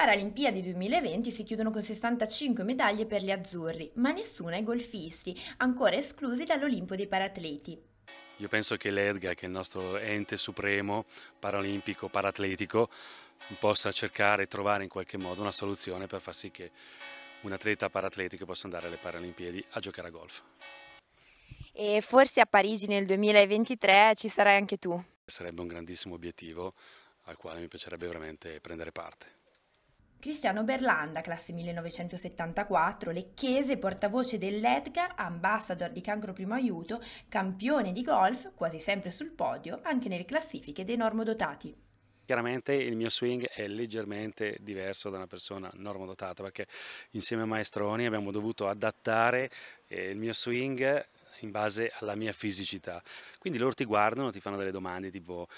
Paralimpiadi 2020 si chiudono con 65 medaglie per gli azzurri, ma nessuna ai golfisti, ancora esclusi dall'Olimpo dei paratleti. Io penso che l'EDGA, che è il nostro ente supremo paralimpico, paratletico, possa cercare e trovare in qualche modo una soluzione per far sì che un atleta paratletico possa andare alle Paralimpiadi a giocare a golf. E forse a Parigi nel 2023 ci sarai anche tu. Sarebbe un grandissimo obiettivo al quale mi piacerebbe veramente prendere parte. Cristiano Berlanda, classe 1974, lecchese, portavoce dell'Edgar, ambassador di cancro primo aiuto, campione di golf, quasi sempre sul podio, anche nelle classifiche dei normodotati. Chiaramente il mio swing è leggermente diverso da una persona normodotata perché insieme a Maestroni abbiamo dovuto adattare eh, il mio swing in base alla mia fisicità. Quindi loro ti guardano, ti fanno delle domande tipo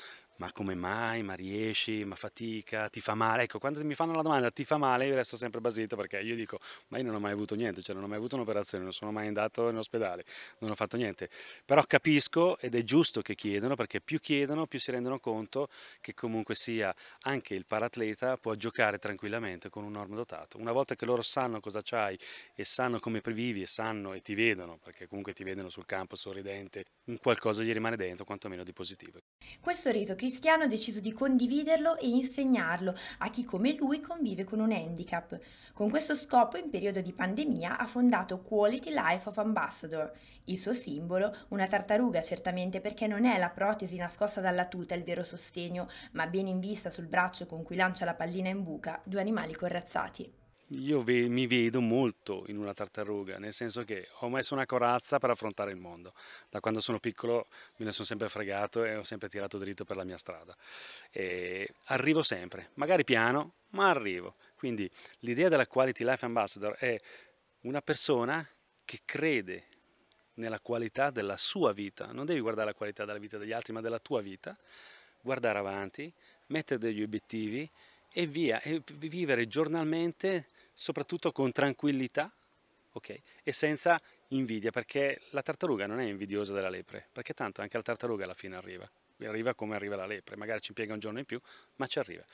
ma come mai, ma riesci, ma fatica, ti fa male. Ecco, quando mi fanno la domanda ti fa male, io resto sempre basito perché io dico, ma io non ho mai avuto niente, cioè non ho mai avuto un'operazione, non sono mai andato in ospedale, non ho fatto niente. Però capisco ed è giusto che chiedano, perché più chiedono, più si rendono conto che comunque sia anche il paratleta può giocare tranquillamente con un dotato. Una volta che loro sanno cosa c'hai e sanno come vivi e sanno e ti vedono, perché comunque ti vedono sul campo sorridente, un qualcosa gli rimane dentro, quantomeno di positivo. Questo rito chi Cristiano ha deciso di condividerlo e insegnarlo a chi come lui convive con un handicap. Con questo scopo, in periodo di pandemia, ha fondato Quality Life of Ambassador. Il suo simbolo, una tartaruga certamente perché non è la protesi nascosta dalla tuta il vero sostegno, ma ben in vista sul braccio con cui lancia la pallina in buca, due animali corrazzati io ve, mi vedo molto in una tartaruga, nel senso che ho messo una corazza per affrontare il mondo. Da quando sono piccolo me ne sono sempre fregato e ho sempre tirato dritto per la mia strada. E arrivo sempre, magari piano, ma arrivo. Quindi l'idea della Quality Life Ambassador è una persona che crede nella qualità della sua vita. Non devi guardare la qualità della vita degli altri, ma della tua vita. Guardare avanti, mettere degli obiettivi e via, e vivere giornalmente soprattutto con tranquillità okay, e senza invidia, perché la tartaruga non è invidiosa della lepre, perché tanto anche la tartaruga alla fine arriva, arriva come arriva la lepre, magari ci impiega un giorno in più, ma ci arriva.